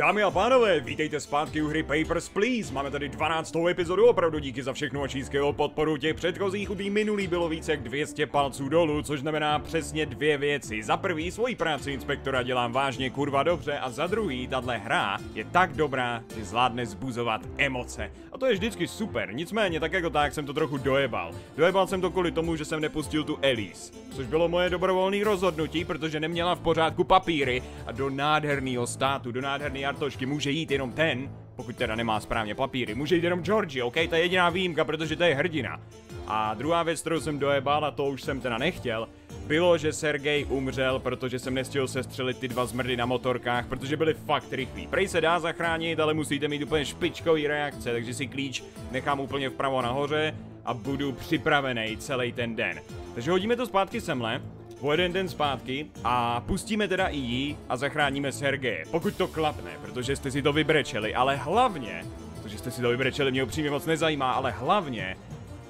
Dámy a pánové, vítejte zpátky u hry Papers, Please. Máme tady 12. epizodu, opravdu díky za všechnu a podporu těch předchozích. U minulý bylo více jak 200 palců dolů, což znamená přesně dvě věci. Za prvý, svoji práci inspektora dělám vážně kurva dobře a za druhý, tahle hra je tak dobrá, že zvládne zbuzovat emoce. A to je vždycky super, nicméně tak jako tak jsem to trochu dojebal. Dojebal jsem to kvůli tomu, že jsem nepustil tu Elise, což bylo moje dobrovolné rozhodnutí, protože neměla v pořádku papíry a do nádherného státu, do nádherné kartočky může jít jenom ten, pokud teda nemá správně papíry, může jít jenom Georgie, OK? To je jediná výjimka, protože to je hrdina. A druhá věc, kterou jsem dojebal, a to už jsem teda nechtěl, bylo, že Sergej umřel, protože jsem nestihl střelit ty dva zmrdy na motorkách, protože byly fakt rychlí. Prej se dá zachránit, ale musíte mít úplně špičkový reakce, takže si klíč nechám úplně vpravo nahoře a budu připravený celý ten den. Takže hodíme to zpátky semhle o jeden den zpátky a pustíme teda i ji a zachráníme Sergeje, pokud to klapne, protože jste si to vybrečeli, ale hlavně, protože jste si to vybrečeli, mě upřímně moc nezajímá, ale hlavně,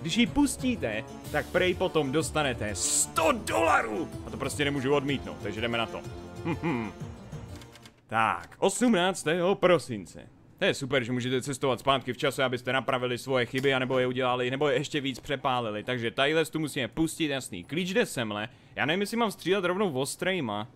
když ji pustíte, tak prej potom dostanete 100 dolarů! A to prostě nemůžu odmítnout, takže jdeme na to. tak, 18. prosince. To je super, že můžete cestovat zpátky v čase, abyste napravili svoje chyby, anebo je udělali, nebo je ještě víc přepálili. Takže tadyhle tu musíme pustit, jasný. Klíč jde semhle. Já nevím, jestli mám střílet rovnou ostrejma.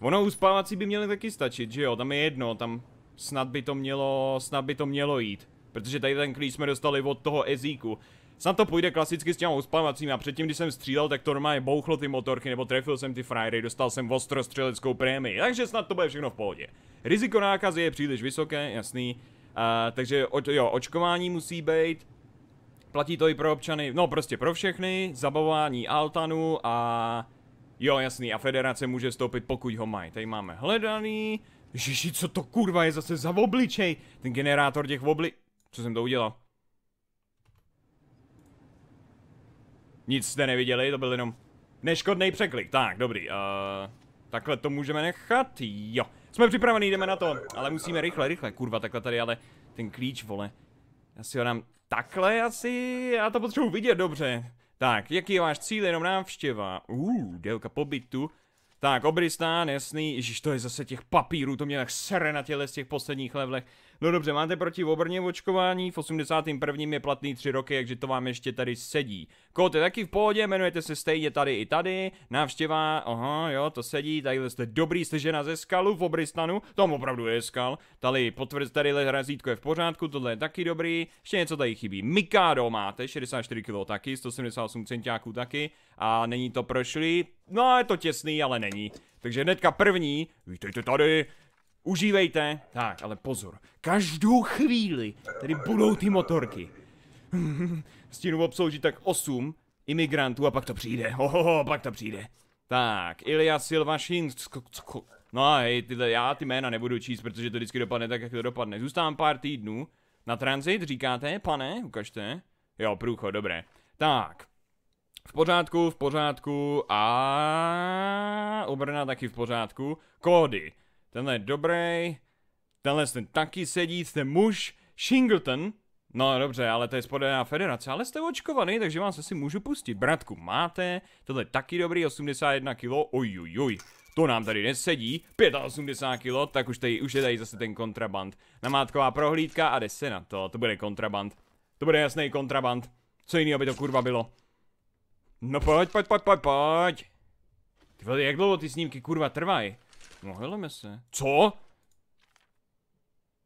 Ono uspávací by měly taky stačit, že jo? Tam je jedno, tam snad by to mělo, snad by to mělo jít. Protože tady ten klíč jsme dostali od toho Ezíku. Snad to půjde klasicky s těma uspávacími a předtím, když jsem střílel, tak to normálně bouchlo ty motorky, nebo trefil jsem ty frajery, dostal jsem ostrostřeleckou prémii, takže snad to bude všechno v pohodě. Riziko nákazy je příliš vysoké, jasný. A, takže o, jo, očkování musí být, platí to i pro občany, no prostě pro všechny, zabavování Altanu a jo jasný, a federace může stoupit, pokud ho mají. Tady máme hledaný, Ježiši, co to kurva je zase za obličej? Ten generátor těch obli... Co jsem to udělal? Nic jste neviděli, to byl jenom neškodný překlik. Tak, dobrý. Uh, takhle to můžeme nechat, jo. Jsme připravení, jdeme na to. Ale musíme rychle, rychle. Kurva, takhle tady ale ten klíč, vole. Já si ho dám takhle asi. Já to potřebuji vidět dobře. Tak, jaký je váš cíl, jenom návštěva? Uuu, délka pobytu. Tak, obristán, jasný. Ježíš, to je zase těch papírů, to mě tak sere na těle z těch posledních levlech. No dobře, máte proti obrně očkování, v 81. je platný 3 roky, takže to vám ještě tady sedí. Kód je taky v pohodě, jmenujete se stejně tady i tady, návštěva, aha, jo, to sedí, tady jste dobrý, jste žena ze skalu v Obristanu, tam opravdu je skal, tady potvrd, tady razítko je v pořádku, tohle je taky dobrý, ještě něco tady chybí. Mikado máte, 64 kg taky, 178 centiáků taky a není to prošli. no je to těsný, ale není. Takže hnedka první, vítejte tady, Užívejte. Tak, ale pozor. Každou chvíli tady budou ty motorky. Stínu obsloužit tak 8 imigrantů a pak to přijde. Hohoho, pak to přijde. Tak, Ilya Silvašin... No a hej, tyhle, já ty jména nebudu číst, protože to vždycky dopadne tak, jak to dopadne. Zůstávám pár týdnů. Na transit říkáte, pane, ukažte. Jo, průchod, dobré. Tak, v pořádku, v pořádku a obrna taky v pořádku. Kódy tenhle je dobrý, tenhle ten taky sedí, jste muž, Shingleton, No dobře, ale to je spodená federace, ale jste očkovaný, takže vám se si můžu pustit. Bratku, máte, tohle je taky dobrý, 81 kg, ojujuj, to nám tady nesedí, 85 kg, tak už, tady, už je tady zase ten kontraband. Namátková prohlídka a jde se na to, to bude kontraband. To bude jasný kontraband, co jiného by to kurva bylo. No pojď, pojď, pojď, pojď, pojď. Ty vole, jak dlouho ty snímky kurva trvají? No heleme se. Co?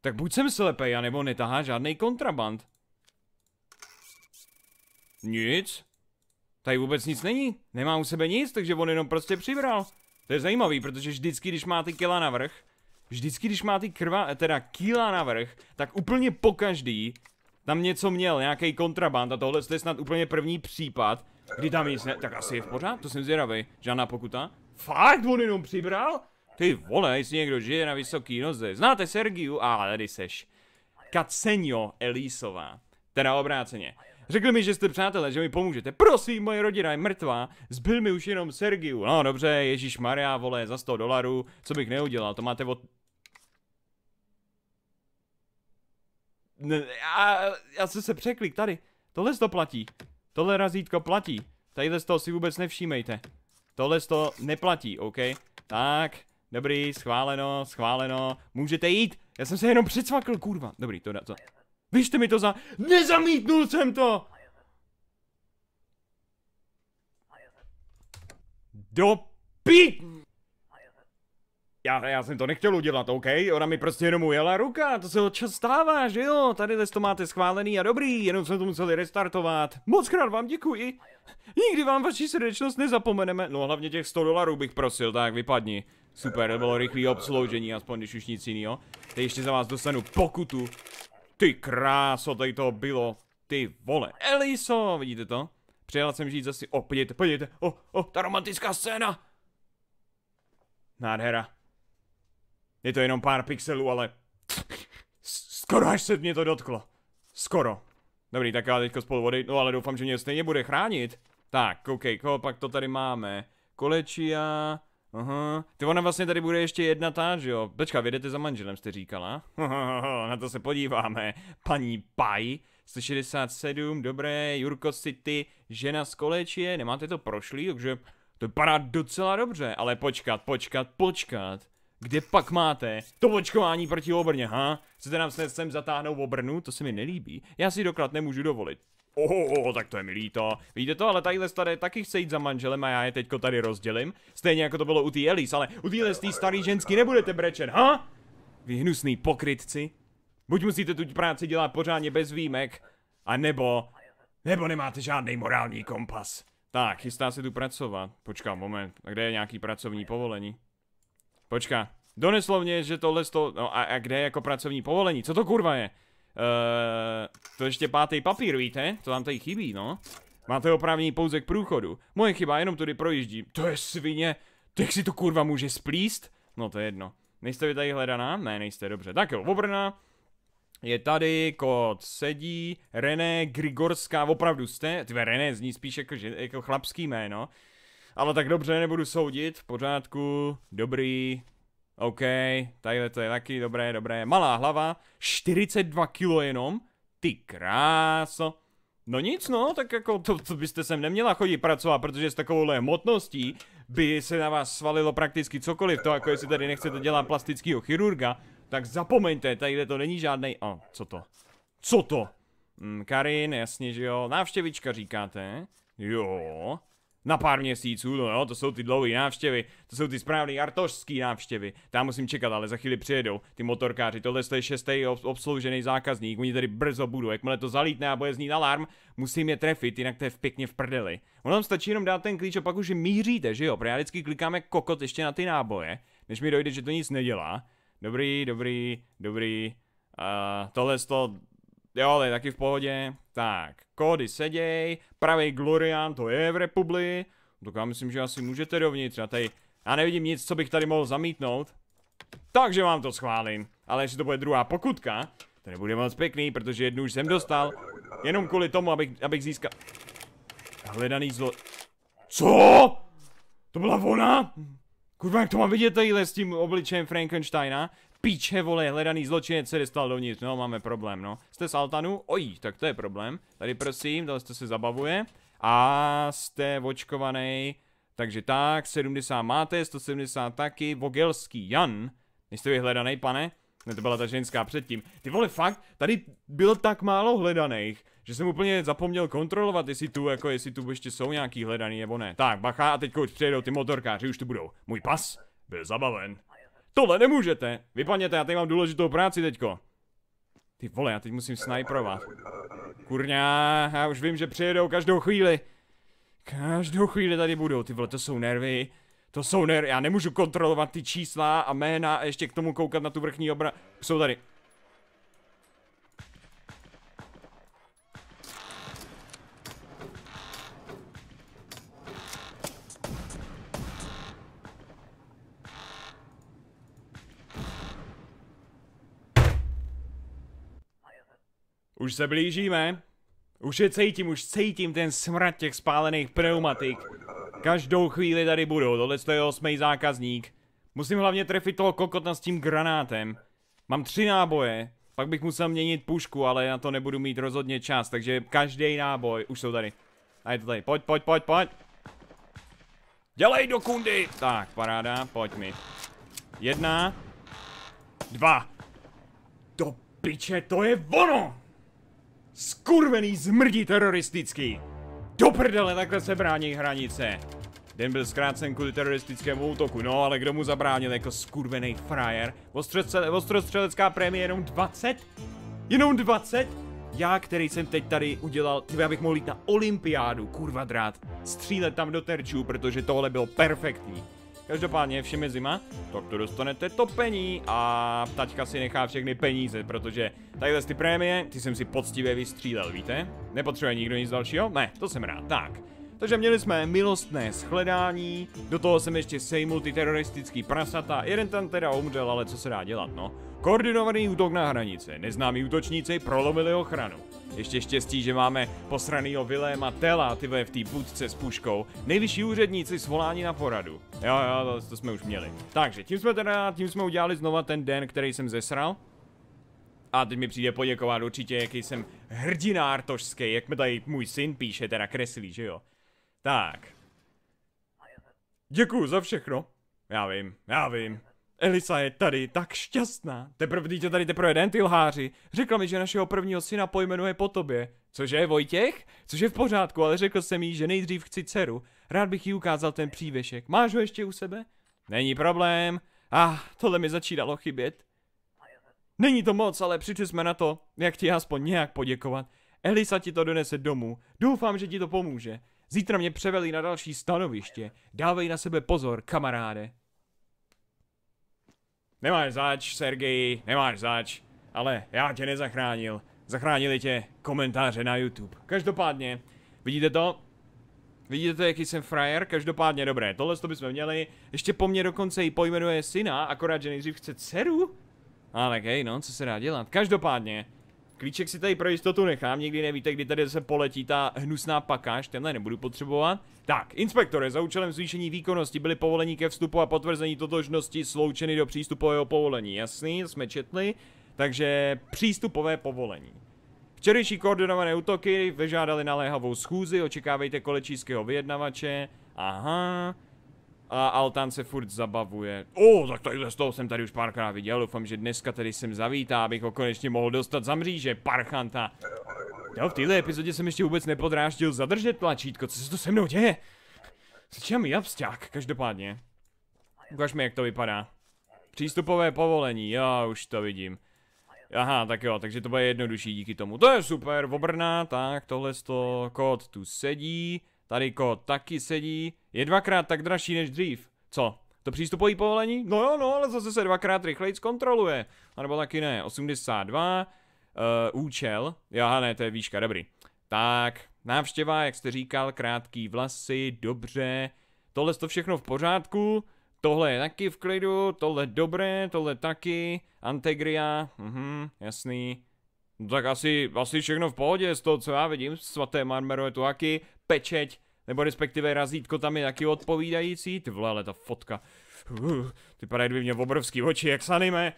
Tak buď jsem slepej, anebo netahá žádný kontraband. Nic. Tady vůbec nic není. Nemá u sebe nic, takže on jenom prostě přibral. To je zajímavý, protože vždycky, když má ty kila navrh, vždycky, když má ty krva, eh, teda kila navrh, tak úplně po každý tam něco měl, nějaký kontraband a tohle je snad úplně první případ, kdy tam nic ne... Tak asi je v pořád, to jsem zvědavý. Žádná pokuta. Fakt, on jenom přibral? Ty vole, jestli někdo žije na vysoký noze. Znáte Sergiu? A ah, tady seš. Kacenio Elisová. Teda obráceně. Řekl mi, že jste přátelé, že mi pomůžete. Prosím, moje rodina je mrtvá, zbyl mi už jenom Sergiu. No dobře, Ježíš Maria, vole, za 100 dolarů, co bych neudělal, to máte od... Já, já jsem se překlik tady. Tohle to platí. Tohle razítko platí. Tadyhle z toho si vůbec nevšímejte. Tohle to neplatí, OK? Tak. Dobrý, schváleno, schváleno. Můžete jít. Já jsem se jenom přecvakl, kurva. Dobrý, to dá, to. Víš, mi to za... Nezamítnul jsem to! Do pít! já, já jsem to nechtěl udělat, OK? Ona mi prostě jenom ujela ruka, to se občas stává, že jo? Tady to máte schválený a dobrý, jenom jsme to museli restartovat. Moc krát vám děkuji. Nikdy vám vaši srdečnost nezapomeneme. No hlavně těch 100 dolarů bych prosil, tak vypadni. Super, to bylo rychlé obsloužení, aspoň když už nic jiného. Teď ještě za vás dostanu pokutu. Ty kráso, tady to bylo. Ty vole. Eliso, vidíte to? Přijela jsem žít zase. O, podívejte, podívejte. O, o, ta romantická scéna. Nádhera. Je to jenom pár pixelů, ale... Skoro až se mě to dotklo. Skoro. Dobrý, tak já teďko spolu odejdu, no ale doufám, že mě stejně bude chránit. Tak, koukej, okay, pak to tady máme? Kolečia... Aha, ty ona vlastně tady bude ještě jedna ta, že jo? Počka, vědete za manželem, jste říkala? na to se podíváme. Paní Pai, 167, dobré, Jurko City, žena z kolečie, nemáte to prošlý, takže to vypadá docela dobře, ale počkat, počkat, počkat. Kde pak máte to očkování proti obrně, ha? Chcete nám sem zatáhnout obrnu? To se mi nelíbí. Já si doklad nemůžu dovolit. Oho, oh, tak to je mi líto. Víte to, ale tadyhle tady taky chce jít za manželem a já je teďko tady rozdělím. Stejně jako to bylo u té Elis, ale u téhle tý starý ženský nebudete brečet, ha? Vy hnusný pokrytci. Buď musíte tu práci dělat pořádně bez výjimek, a nebo... Nebo nemáte žádný morální kompas. Tak, chystá se tu pracovat. Počkám moment, a kde je nějaký pracovní povolení? Doneslo Doneslovně, že tohle to... No a, a kde je jako pracovní povolení? Co to kurva je? Eee, eh, to ještě pátý papír, víte? To vám tady chybí, no. Máte oprávnění pouze k průchodu. Moje chyba, jenom tudy projíždím. To je svině. Tak si to kurva může splíst? No to je jedno. Nejste vy tady hledaná? Ne, nejste, dobře. Tak jo, obrna. Je tady, kód sedí, René Grigorská, opravdu jste? Tve René zní spíš jako, že, jako chlapský jméno. Ale tak dobře, nebudu soudit, v pořádku, dobrý, OK, tadyhle to je taky dobré, dobré. Malá hlava, 42 kilo jenom, ty kráso. No nic no, tak jako to, to byste sem neměla chodit pracovat, protože s takovouhle hmotností by se na vás svalilo prakticky cokoliv, to jako jestli tady nechcete dělat plastického chirurga, tak zapomeňte, tadyhle to není žádný. a co to? Co to? Mm, Karin, jasně, že jo, návštěvička říkáte? Jo, na pár měsíců, no, jo, to jsou ty dlouhé návštěvy, to jsou ty správné artošské návštěvy, tam musím čekat, ale za chvíli přijedou ty motorkáři, tohle je šestý obsloužený zákazník, oni tady brzo budou, jakmile to zalítne a bude znít alarm, musím je trefit, jinak to je v pěkně v prdeli. Ono nám stačí jenom dát ten klíč a pak už míříte, že jo, protože já vždycky klikáme kokot ještě na ty náboje, než mi dojde, že to nic nedělá. Dobrý, dobrý, dobrý, uh, tohle to Jo, ale taky v pohodě. Tak, kódy seděj, pravý Glorian, to je v republi. No tak já myslím, že asi můžete dovnitř. Já tady, já nevidím nic, co bych tady mohl zamítnout. Takže vám to schválím. Ale jestli to bude druhá pokutka, to nebude moc pěkný, protože jednu už jsem dostal. Jenom kvůli tomu, abych, abych získal... Hledaný zlo... CO?! To byla ona?! Kurva, jak to mám vidět tadyhle s tím obličejem Frankensteina? píče, vole, hledaný zločinec se dostal dovnitř, no máme problém, no. Jste z Altanu? Oj, tak to je problém. Tady prosím, tohle se zabavuje. A jste očkovaný, takže tak, 70 máte, 170 taky, Vogelský Jan. Nejste vy hledaný, pane? Ne, to byla ta ženská předtím. Ty vole, fakt, tady bylo tak málo hledaných, že jsem úplně zapomněl kontrolovat, jestli tu, jako jestli tu ještě jsou nějaký hledaný nebo ne. Tak, bacha, a teď už přejdou ty motorkáři, už tu budou. Můj pas byl zabaven. Tohle nemůžete! Vypadněte, já tady mám důležitou práci teďko. Ty vole, já teď musím snajprovat. Kurňa, já už vím, že přijedou každou chvíli. Každou chvíli tady budou, ty vole, to jsou nervy. To jsou nervy, já nemůžu kontrolovat ty čísla a jména a ještě k tomu koukat na tu vrchní obra. Jsou tady. Už se blížíme. Už je cítím, už cítím ten smrad těch spálených pneumatik. Každou chvíli tady budou, tohle je osmý zákazník. Musím hlavně trefit toho kokotna s tím granátem. Mám tři náboje, pak bych musel měnit pušku, ale na to nebudu mít rozhodně čas, takže každý náboj, už jsou tady. A je to tady, pojď, pojď, pojď, pojď. Dělej do kundy! Tak, paráda, pojď mi. Jedna. Dva. Do piče, to je ono! Skurvený zmrdí teroristický! Do prdele, takhle se brání hranice! Den byl zkrácen kvůli teroristickému útoku, no ale kdo mu zabránil jako skurvený frajer? Ostrostřelecká prémie jenom 20? Jenom 20? Já, který jsem teď tady udělal, já bych mohl jít na olympiádu, kurva drát, střílet tam do terčů, protože tohle bylo perfektní. Každopádně všem je zima, tak to dostanete topení a ptačka si nechá všechny peníze, protože takhle ty prémie, ty jsem si poctivě vystřídal, víte? Nepotřebuje nikdo nic dalšího? Ne, to jsem rád, tak. Takže měli jsme milostné shledání, do toho jsem ještě sejmul ty teroristický prasata, jeden tam teda umřel, ale co se dá dělat, no. Koordinovaný útok na hranice, neznámí útočníci prolomili ochranu. Ještě štěstí, že máme posranýho Viléma Tela, ty v té budce s puškou, nejvyšší úředníci svolání na poradu. Jo, jo, to, to jsme už měli. Takže, tím jsme teda, tím jsme udělali znova ten den, který jsem zesral. A teď mi přijde poděkovat určitě, jaký jsem hrdina artošský, jak mi tady můj syn píše, teda kreslí, že jo. Tak. Děkuju za všechno. Já vím, já vím. Elisa je tady tak šťastná. Teprve tě tady teprve den, ty lháři. Řekla mi, že našeho prvního syna pojmenuje po tobě. Cože, Vojtěch? Což je v pořádku, ale řekl jsem jí, že nejdřív chci dceru. Rád bych jí ukázal ten přívěšek. Máš ho ještě u sebe? Není problém. Ah, tohle mi začínalo chybět. Není to moc, ale přišli jsme na to, jak ti aspoň nějak poděkovat. Elisa ti to donese domů. Doufám, že ti to pomůže. Zítra mě převelí na další stanoviště. Dávej na sebe pozor, kamaráde. Nemáš zač, Sergej, nemáš zač, ale já tě nezachránil. Zachránili tě komentáře na YouTube. Každopádně, vidíte to? Vidíte to, jaký jsem frajer? Každopádně dobré, tohle to bychom měli. Ještě po mně dokonce i pojmenuje syna, akorát, že nejdřív chce dceru? Ale tak hej, no, co se dá dělat. Každopádně, Klíček si tady pro jistotu nechám, nikdy nevíte, kdy tady se poletí ta hnusná pakáž, tenhle nebudu potřebovat. Tak, inspektore, za účelem zvýšení výkonnosti byly povolení ke vstupu a potvrzení totožnosti sloučeny do přístupového povolení. Jasný, jsme četli, takže přístupové povolení. Včerejší koordinované útoky vyžádali naléhavou schůzi, očekávejte kolečíského vyjednavače. Aha, a Altan se furt zabavuje. O, tak tady z toho jsem tady už párkrát viděl. Doufám, že dneska tady jsem zavítá, abych ho konečně mohl dostat za mříže, parchanta. Jo, v této epizodě jsem ještě vůbec nepodráždil zadržet tlačítko. Co se to se mnou děje? Začínám japsťák, každopádně. Ukaž mi, jak to vypadá. Přístupové povolení, já už to vidím. Aha, tak jo, takže to bude jednodušší díky tomu. To je super, obrná, tak tohle to kód tu sedí. Tady kód taky sedí. Je dvakrát tak dražší než dřív. Co? To přístupový povolení? No jo, no, ale zase se dvakrát rychleji zkontroluje. A nebo taky ne. 82. Uh, eh, účel. Jaha, ne, to je výška, dobrý. Tak, návštěva, jak jste říkal, krátký vlasy, dobře. Tohle to všechno v pořádku. Tohle je taky v klidu, tohle dobré, tohle taky. Antegria, mhm, jasný. No tak asi, asi všechno v pohodě z toho, co já vidím, svaté marmero je tu taky, pečeť, nebo respektive razítko tam je taky odpovídající. Ty vole, ale ta fotka. Uh, ty padají dvě mě obrovský oči, jak sanime.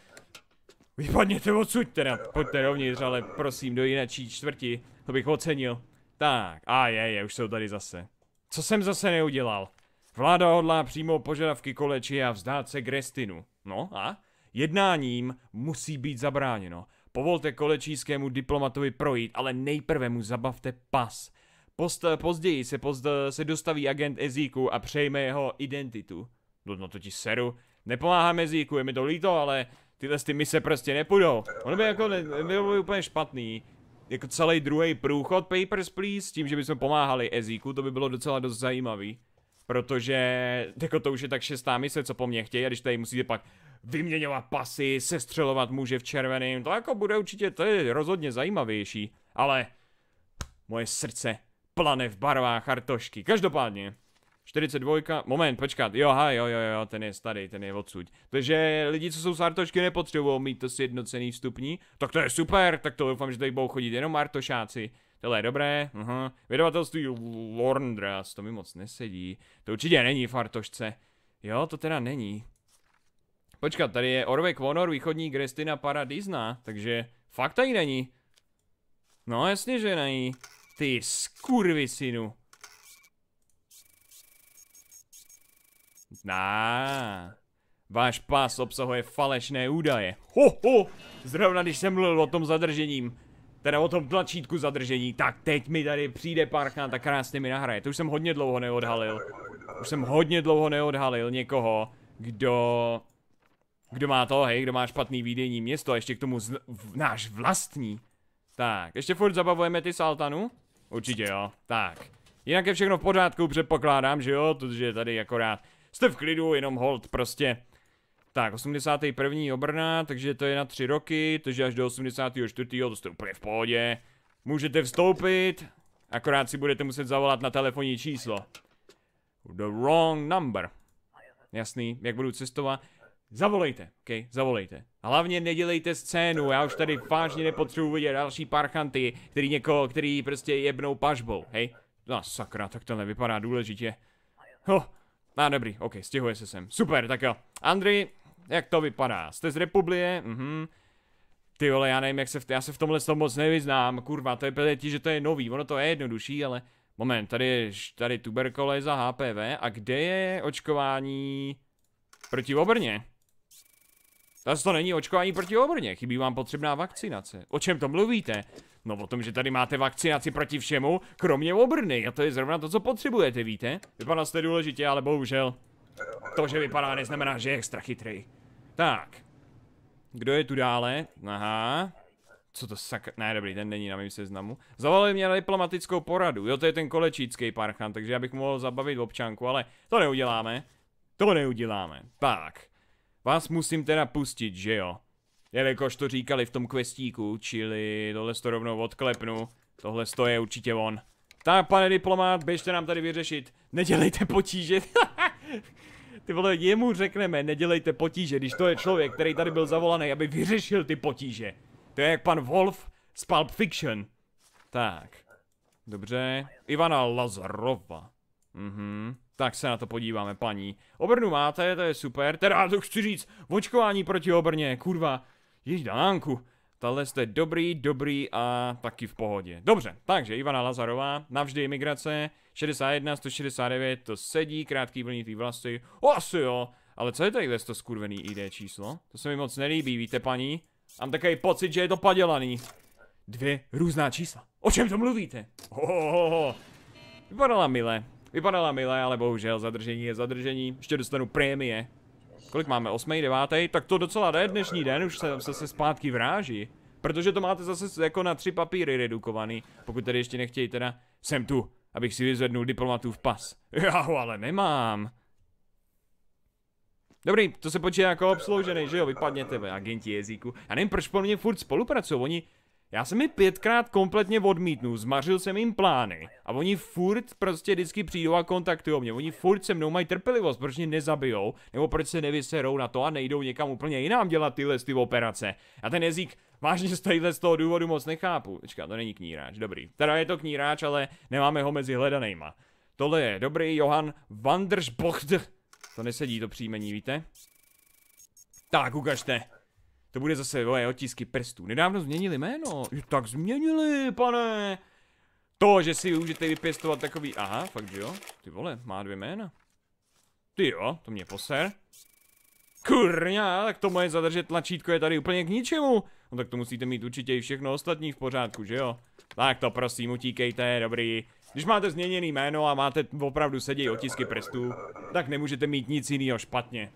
Vypadněte odsud teda, pojďte rovnitř, ale prosím do jiné čtvrti, to bych ocenil. Tak, a je, je, už jsou tady zase. Co jsem zase neudělal? Vláda hodlá přímo požadavky koleči a vzdát se Grestinu. No a? Jednáním musí být zabráněno. Povolte kolečískému diplomatovi projít, ale nejprve mu zabavte pas. Post, později se, post, se dostaví agent Ezíku a přejme jeho identitu. No, no to ti seru. Nepomáháme Ezíku, je mi to líto, ale tyhle ty mise prostě nepůjdou. Ono by jako ne, bylo by úplně špatný. Jako celý druhý průchod Papers, Please, s tím, že bychom pomáhali Ezíku, to by bylo docela dost zajímavý. Protože jako to už je tak šestá mise, co po mně chtějí, a když tady musíte pak vyměňovat pasy, sestřelovat muže v červeném, to jako bude určitě, to je rozhodně zajímavější. Ale moje srdce plane v barvách Hartošky. Každopádně, 42, moment, počkat, jo, ha, jo, jo, jo, ten je starý, ten je odsud. Takže lidi, co jsou z Artošky, nepotřebují mít to sjednocený vstupní. Tak to je super, tak to doufám, že tady budou chodit jenom Artošáci. Tohle je dobré, aha. Vydavatelství Lorndras, to mi moc nesedí. To určitě není v Artošce. Jo, to teda není. Počkat, tady je Orvek Vonor, východní Grestina Paradisna, takže fakt tady není. No jasně, že není. Ty skurvy synu. Ná. Váš pás obsahuje falešné údaje. Ho, ho. Zrovna když jsem mluvil o tom zadržením, teda o tom tlačítku zadržení, tak teď mi tady přijde parchant tak krásně mi nahraje. To už jsem hodně dlouho neodhalil. Už jsem hodně dlouho neodhalil někoho, kdo... Kdo má to, hej, kdo má špatný výdejní město a ještě k tomu náš vlastní. Tak, ještě furt zabavujeme ty saltanu. Určitě jo. Tak. Jinak je všechno v pořádku, předpokládám, že jo, protože tady akorát jste v klidu, jenom hold prostě. Tak, 81. obrna, takže to je na 3 roky, takže až do 84. to jste úplně v pohodě. Můžete vstoupit, akorát si budete muset zavolat na telefonní číslo. The wrong number. Jasný, jak budu cestovat. Zavolejte, OK, zavolejte. Hlavně nedělejte scénu, já už tady vážně nepotřebuji vidět další parchanty, který někoho, který prostě jebnou pažbou, hej. No sakra, tak to nevypadá důležitě. Ho, oh, ah, dobrý, ok, stěhuje se sem. Super, tak jo. Andrej, jak to vypadá? Jste z republie? Mhm. Ty vole, já nevím, jak se v, já se v tomhle tom moc nevyznám, kurva, to je pěti, že to je nový, ono to je jednodušší, ale... Moment, tady je tady tuberkuléza HPV a kde je očkování proti obrně? Zase to není očkování proti obrně, chybí vám potřebná vakcinace. O čem to mluvíte? No o tom, že tady máte vakcinaci proti všemu, kromě obrny. A to je zrovna to, co potřebujete, víte? Vypadá jste důležitě, ale bohužel. To, že vypadá, neznamená, že je extra chytrý. Tak. Kdo je tu dále? Aha. Co to sak... Ne, dobrý, ten není na mém seznamu. Zavolali mě na diplomatickou poradu. Jo, to je ten kolečícký parchan, takže já bych mohl zabavit občanku, ale to neuděláme. To neuděláme. Tak. Vás musím teda pustit, že jo? Jelikož to říkali v tom questíku, čili tohle to rovnou odklepnu. Tohle to je určitě on. Tak, pane diplomát, běžte nám tady vyřešit. Nedělejte potíže. ty vole, jemu řekneme, nedělejte potíže, když to je člověk, který tady byl zavolaný, aby vyřešil ty potíže. To je jak pan Wolf z Pulp Fiction. Tak. Dobře. Ivana Lazarova. Mhm. Tak se na to podíváme, paní. Obrnu máte, to je super. Teda to chci říct, očkování proti obrně, kurva. Jež dánku. Tahle jste dobrý, dobrý a taky v pohodě. Dobře, takže Ivana Lazarová, navždy imigrace, 61, 169, to sedí, krátký vlnitý vlasy, o, asi jo, ale co je tady to skurvený ID číslo? To se mi moc nelíbí, víte paní? Mám takový pocit, že je to padělaný. Dvě různá čísla. O čem to mluvíte? Hohoho. Vypadala milé, Vypadala milé, ale bohužel zadržení je zadržení. Ještě dostanu prémie. Kolik máme? 8. 9. Tak to docela jde dnešní den, už se, zase se zpátky vráží. Protože to máte zase jako na tři papíry redukovaný, pokud tady ještě nechtějí teda. Jsem tu, abych si vyzvednul v pas. Já ho ale nemám. Dobrý, to se počítá jako obsloužený, že jo, vypadněte, agenti jazyku. Já nevím, proč po mně furt spolupracují, oni já jsem mi pětkrát kompletně odmítnu, zmařil jsem jim plány. A oni furt prostě vždycky přijdou a kontaktují mě. Oni furt se mnou mají trpělivost, proč mě nezabijou, nebo proč se nevyserou na to a nejdou někam úplně jinam dělat tyhle ty operace. A ten jazyk vážně z z toho důvodu moc nechápu. Počká, to není kníráč, dobrý. Teda je to kníráč, ale nemáme ho mezi hledanejma. Tohle je dobrý Johan Vandersbocht. To nesedí to příjmení, víte? Tak, ukažte. To bude zase, moje otisky prstů. Nedávno změnili jméno. Je, tak změnili, pane. To, že si můžete vypěstovat takový, aha, fakt že jo. Ty vole, má dvě jména. Ty jo, to mě poser. Kurňa, tak to moje zadržet tlačítko je tady úplně k ničemu. No tak to musíte mít určitě i všechno ostatní v pořádku, že jo? Tak to prosím, utíkejte, dobrý. Když máte změněný jméno a máte opravdu sedějí otisky prstů, tak nemůžete mít nic jiného špatně.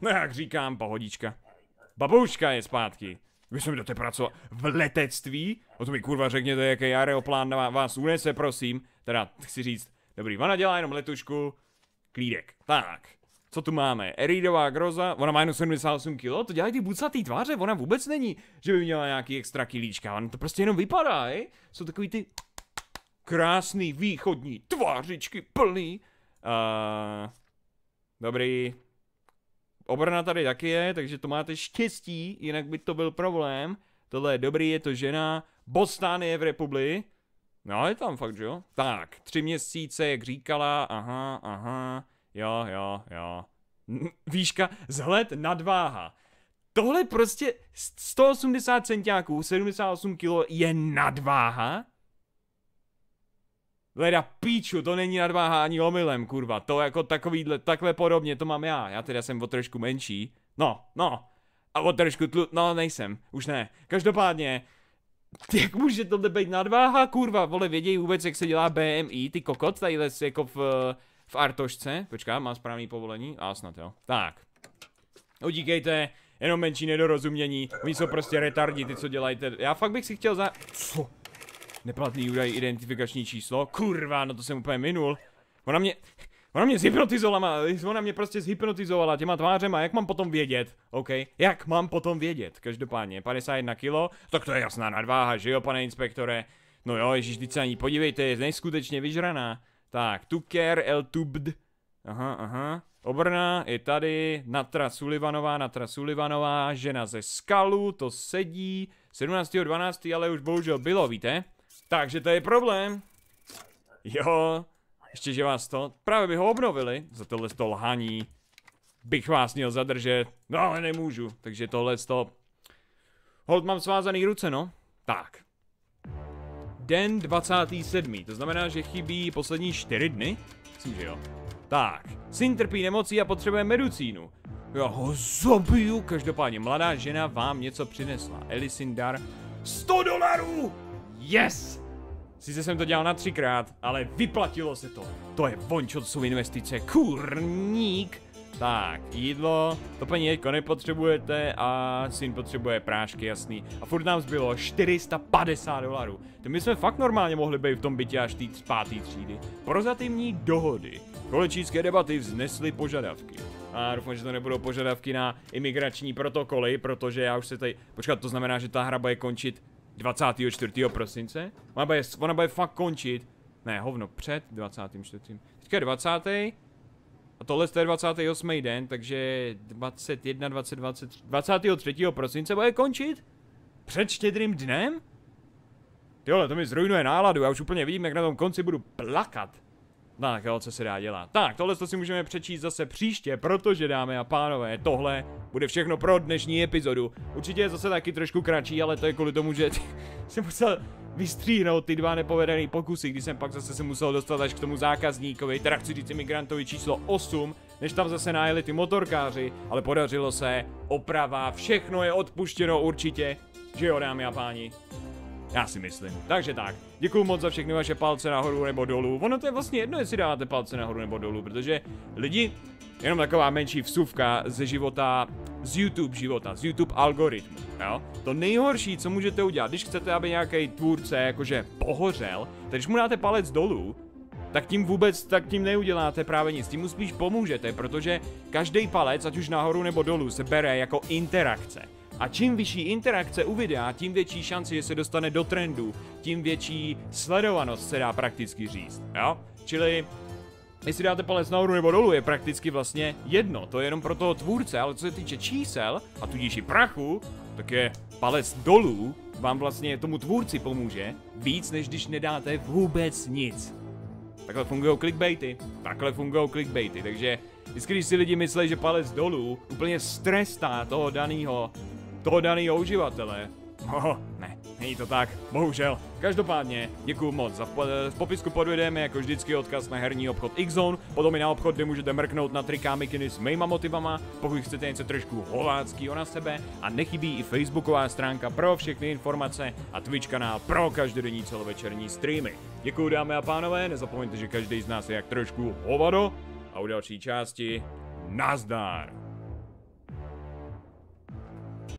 No jak říkám, pohodička. Babouška je zpátky. Vy jsme mi té pracovat v letectví? O to mi kurva řekněte, jaký aeroplán na vás unese, prosím. Teda chci říct, dobrý, ona dělá jenom letušku, klídek. Tak, co tu máme? Eridová groza, ona má jenom 78 kg, to dělají ty bucatý tváře, ona vůbec není, že by měla nějaký extra kilíčka, ona to prostě jenom vypadá, je? Jsou takový ty krásný východní tvářičky plný. Uh, dobrý, Obrana tady taky je, takže to máte štěstí, jinak by to byl problém. Tohle je dobrý, je to žena. Bostán je v republi. No, je tam fakt, že jo? Tak, tři měsíce, jak říkala, aha, aha, jo, jo, jo. Výška, zhled, nadváha. Tohle prostě 180 centiáků, 78 kg je nadváha Leda píču, to není ani omylem, kurva, to jako takovýhle, takhle podobně, to mám já, já teda jsem o trošku menší, no, no, a o trošku tlu, no nejsem, už ne, každopádně, jak může to být nadváha, kurva, vole, vědějí vůbec, jak se dělá BMI, ty kokot, tadyhle jako v, v Artošce, počká, má správný povolení, a snad jo, tak, udíkejte, jenom menší nedorozumění, oni jsou prostě retardi, ty co dělají, já fakt bych si chtěl za... Co? Neplatný údaj, identifikační číslo. Kurva, no to jsem úplně minul. Ona mě... Ona mě zhypnotizovala, ona mě prostě zhypnotizovala těma tvářema, jak mám potom vědět, OK? Jak mám potom vědět, každopádně, 51 kilo, tak to je jasná nadváha, že jo, pane inspektore? No jo, ježíš, teď se na ní podívejte, je neskutečně vyžraná. Tak, Tuker, El Tubd, aha, aha, Obrna je tady, Natra Sullivanová, Natra Sullivanová, žena ze Skalu, to sedí, 17.12. ale už bohužel bylo, víte? Takže to je problém. Jo. Ještě, že vás to... Právě by ho obnovili. Za tohle to lhaní bych vás měl zadržet. No ale nemůžu. Takže tohle to... Hold mám svázaný ruce, no. Tak. Den 27. To znamená, že chybí poslední 4 dny? Myslím, že jo. Tak. Syn trpí nemocí a potřebuje medicínu. Já ho zabiju. Každopádně mladá žena vám něco přinesla. Elisindar. 100 dolarů! Yes! Sice jsem to dělal na třikrát, ale vyplatilo se to. To je jsou investice, kurník. Tak, jídlo, to peněžko nepotřebujete a syn potřebuje prášky, jasný. A furt nám zbylo 450 dolarů. To my jsme fakt normálně mohli být v tom bytě až tý pátý třídy. Prozatímní dohody. Kolečícké debaty vznesly požadavky. A doufám, že to nebudou požadavky na imigrační protokoly, protože já už se tady... Počkat, to znamená, že ta hra bude končit 24. prosince? Ona bude, ona bude fakt končit. Ne, hovno, před 24. Teďka je 20. A tohle je 28. den, takže 21, 20, 20, 23. prosince bude končit? Před štědrým dnem? Tyhle, to mi zrujnuje náladu, já už úplně vidím, jak na tom konci budu plakat. Tak jo, co se dá dělat. Tak, tohle to si můžeme přečíst zase příště, protože dámy a pánové, tohle bude všechno pro dnešní epizodu. Určitě je zase taky trošku kratší, ale to je kvůli tomu, že jsem musel vystříhnout ty dva nepovedené pokusy, když jsem pak zase se musel dostat až k tomu zákazníkovi, teda chci říct imigrantovi číslo 8, než tam zase najeli ty motorkáři, ale podařilo se, oprava, všechno je odpuštěno určitě, že jo dámy a páni. Já si myslím. Takže tak. Děkuji moc za všechny vaše palce nahoru nebo dolů. Ono to je vlastně jedno, jestli dáváte palce nahoru nebo dolů, protože lidi, jenom taková menší vsuvka ze života, z YouTube života, z YouTube algoritmu, jo? To nejhorší, co můžete udělat, když chcete, aby nějaký tvůrce jakože pohořel, tak když mu dáte palec dolů, tak tím vůbec, tak tím neuděláte právě nic, tím mu spíš pomůžete, protože každý palec, ať už nahoru nebo dolů, se bere jako interakce. A čím vyšší interakce u videa, tím větší šanci, že se dostane do trendu, tím větší sledovanost se dá prakticky říct. Jo? Čili jestli dáte palec nahoru nebo dolů, je prakticky vlastně jedno. To je jenom pro toho tvůrce, ale co se týče čísel, a tudíž i prachu, tak je palec dolů vám vlastně tomu tvůrci pomůže víc, než když nedáte vůbec nic. Takhle fungují clickbaity. Takhle fungují clickbaity, takže vždycky, když si lidi myslí, že palec dolů úplně strestá toho daného toho daného uživatele. Hoho, ne, není to tak, bohužel. Každopádně, děkuji moc. Za, eh, v popisku pod videem je jako vždycky odkaz na herní obchod Xzone, potom i na obchod, kde můžete mrknout na triká mikiny s mýma motivama, pokud chcete něco trošku holáckýho na sebe a nechybí i facebooková stránka pro všechny informace a Twitch kanál pro každodenní celovečerní streamy. Děkuji dámy a pánové, nezapomeňte, že každý z nás je jak trošku hovado a u další části nazdar!